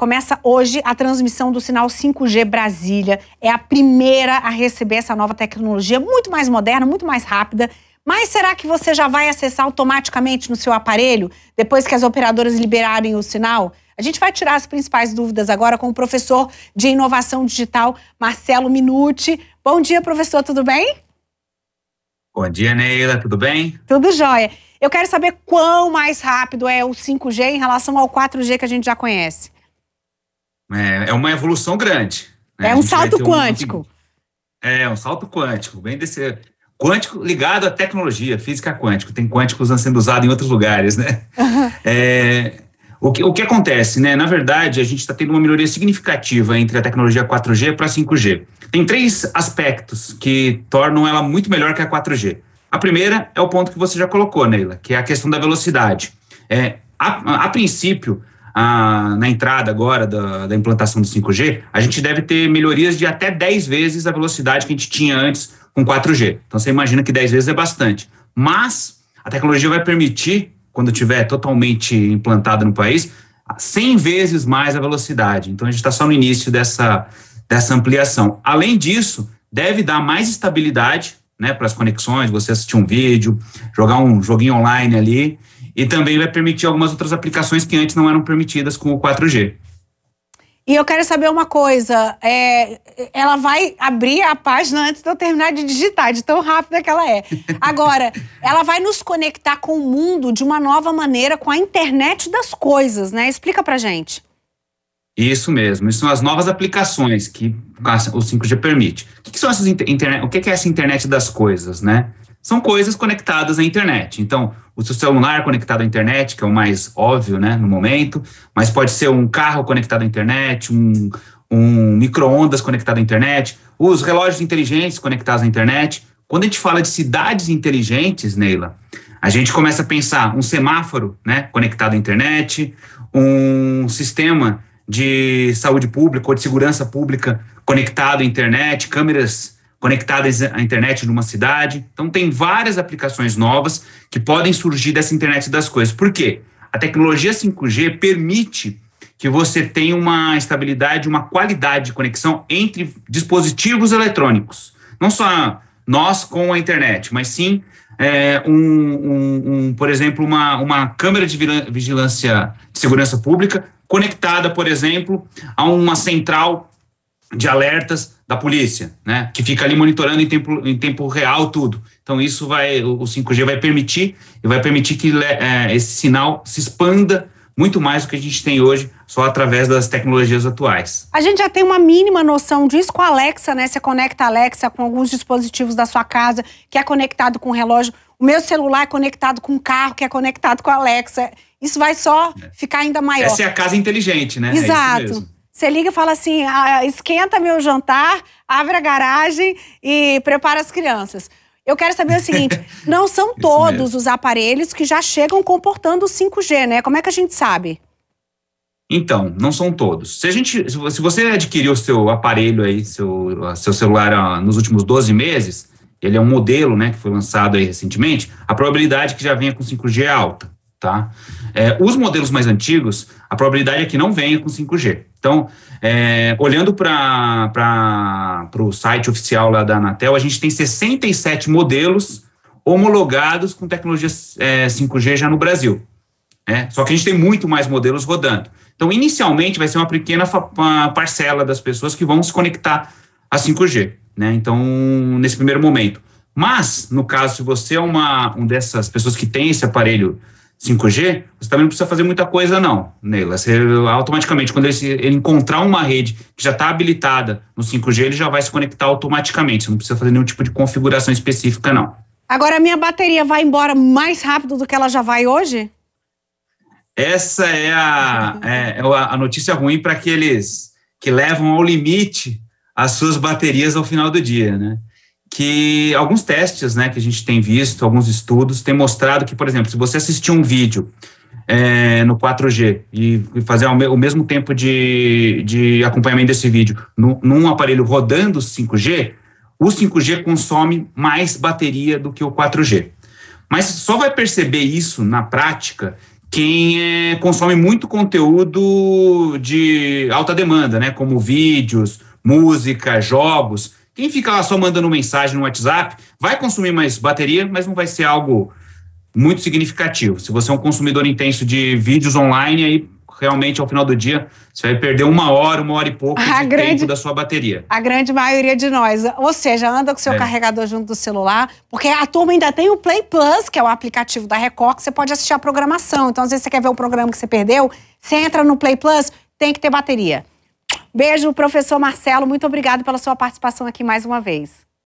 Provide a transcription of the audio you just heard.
Começa hoje a transmissão do sinal 5G Brasília. É a primeira a receber essa nova tecnologia, muito mais moderna, muito mais rápida. Mas será que você já vai acessar automaticamente no seu aparelho depois que as operadoras liberarem o sinal? A gente vai tirar as principais dúvidas agora com o professor de inovação digital, Marcelo Minuti. Bom dia, professor, tudo bem? Bom dia, Neila, tudo bem? Tudo jóia. Eu quero saber quão mais rápido é o 5G em relação ao 4G que a gente já conhece é, é uma evolução grande. Né? É um salto um, quântico. É, um salto quântico, bem desse. Quântico ligado à tecnologia, física quântica. Tem quânticos sendo usados em outros lugares, né? É, o, que, o que acontece, né? Na verdade, a gente está tendo uma melhoria significativa entre a tecnologia 4G para 5G. Tem três aspectos que tornam ela muito melhor que a 4G. A primeira é o ponto que você já colocou, Neila, que é a questão da velocidade. É, a, a princípio, a, na entrada agora da, da, implantação do 5G, a gente deve ter melhorias de até 10 vezes a velocidade que a gente tinha antes com 4G. Então você imagina que 10 vezes é bastante. Mas a tecnologia vai permitir, quando tiver totalmente implantada no país, 100 vezes mais a velocidade. Então a gente está só no início dessa, dessa ampliação. Além disso, deve dar mais estabilidade né, para as conexões, você assistir um vídeo, jogar um joguinho online ali e também vai permitir algumas outras aplicações que antes não eram permitidas com o 4G. E eu quero saber uma coisa: é, ela vai abrir a página antes de eu terminar de digitar, de tão rápida que ela é. Agora, ela vai nos conectar com o mundo de uma nova maneira, com a internet das coisas, né? Explica pra gente. Isso mesmo, isso são as novas aplicações que o 5G permite. O que, que são essas internet, o que, que é essa internet das coisas, né? são coisas conectadas à internet. Então, o seu celular conectado à internet, que é o mais óbvio, né, no momento, mas pode ser um carro conectado à internet, um, um micro-ondas conectado à internet, os relógios inteligentes conectados à internet. Quando a gente fala de cidades inteligentes, Neila, a gente começa a pensar um semáforo né, conectado à internet, um sistema de saúde pública ou de segurança pública conectado à internet, câmeras conectadas à internet numa cidade. Então, tem várias aplicações novas que podem surgir dessa internet das coisas. Por quê? A tecnologia 5G permite que você tenha uma estabilidade, uma qualidade de conexão entre dispositivos eletrônicos. Não só nós com a internet, mas sim é, um, um, um, por exemplo, uma, uma câmera de vigilância de segurança pública conectada, por exemplo, a uma central de alertas da polícia, né? Que fica ali monitorando em tempo, em tempo real tudo. Então isso vai, o 5G vai permitir e vai permitir que é, esse sinal se expanda muito mais do que a gente tem hoje só através das tecnologias atuais. A gente já tem uma mínima noção disso com a Alexa, né? Você conecta a Alexa com alguns dispositivos da sua casa que é conectado com o relógio. O meu celular é conectado com um carro que é conectado com a Alexa. Isso vai só é. ficar ainda maior. Essa é a casa inteligente, né? É Exato. É você liga e fala assim: ah, esquenta meu jantar, abre a garagem e prepara as crianças. Eu quero saber o seguinte: não são todos os aparelhos que já chegam comportando o 5G, né? Como é que a gente sabe? Então, não são todos. Se, a gente, se você adquiriu o seu aparelho aí, seu, seu celular ah, nos últimos 12 meses, ele é um modelo, né, que foi lançado aí recentemente, a probabilidade é que já venha com 5G é alta, tá? É, os modelos mais antigos, a probabilidade é que não venha com 5G. Então, é, olhando para o site oficial lá da Anatel, a gente tem 67 modelos homologados com tecnologia é, 5G já no Brasil. Né? Só que a gente tem muito mais modelos rodando. Então, inicialmente, vai ser uma pequena parcela das pessoas que vão se conectar a 5G. Né? Então, nesse primeiro momento. Mas, no caso, se você é uma, uma dessas pessoas que tem esse aparelho 5G, você também não precisa fazer muita coisa não Neila. Você, automaticamente, quando ele, ele encontrar uma rede que já está habilitada no 5G, ele já vai se conectar automaticamente. Você não precisa fazer nenhum tipo de configuração específica, não. Agora, a minha bateria vai embora mais rápido do que ela já vai hoje? Essa é a, é, é a notícia ruim para aqueles que levam ao limite as suas baterias ao final do dia, né? que alguns testes né, que a gente tem visto, alguns estudos, têm mostrado que, por exemplo, se você assistir um vídeo é, no 4G e fazer o mesmo tempo de, de acompanhamento desse vídeo no, num aparelho rodando 5G, o 5G consome mais bateria do que o 4G. Mas só vai perceber isso na prática quem é, consome muito conteúdo de alta demanda, né, como vídeos, música, jogos, quem fica lá só mandando mensagem no WhatsApp vai consumir mais bateria, mas não vai ser algo muito significativo. Se você é um consumidor intenso de vídeos online, aí realmente ao final do dia você vai perder uma hora, uma hora e pouco a de grande, tempo da sua bateria. A grande maioria de nós. Ou seja, anda com seu é. carregador junto do celular, porque a turma ainda tem o Play Plus, que é o aplicativo da Record, que você pode assistir a programação. Então, às vezes você quer ver um programa que você perdeu, você entra no Play Plus, tem que ter bateria. Beijo, professor Marcelo. Muito obrigado pela sua participação aqui mais uma vez.